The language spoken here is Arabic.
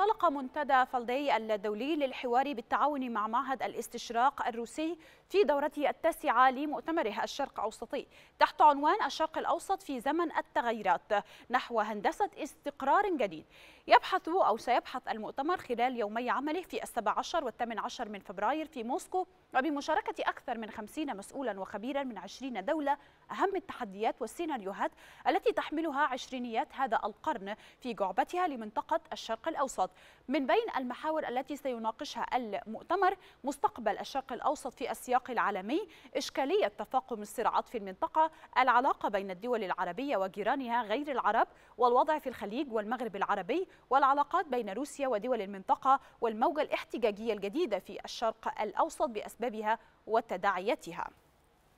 انطلق منتدى فلدي الدولي للحوار بالتعاون مع معهد الاستشراق الروسي في دورته التاسعة لمؤتمره الشرق أوسطي تحت عنوان الشرق الأوسط في زمن التغيرات نحو هندسة استقرار جديد يبحث أو سيبحث المؤتمر خلال يومي عمله في السبع عشر والثامن عشر من فبراير في موسكو وبمشاركة أكثر من خمسين مسؤولا وخبيرا من عشرين دولة أهم التحديات والسيناريوهات التي تحملها عشرينيات هذا القرن في جعبتها لمنطقة الشرق الأوسط الاوسط من بين المحاور التي سيناقشها المؤتمر مستقبل الشرق الاوسط في السياق العالمي اشكاليه تفاقم الصراعات في المنطقه العلاقه بين الدول العربيه وجيرانها غير العرب والوضع في الخليج والمغرب العربي والعلاقات بين روسيا ودول المنطقه والموجه الاحتجاجيه الجديده في الشرق الاوسط باسبابها وتداعياتها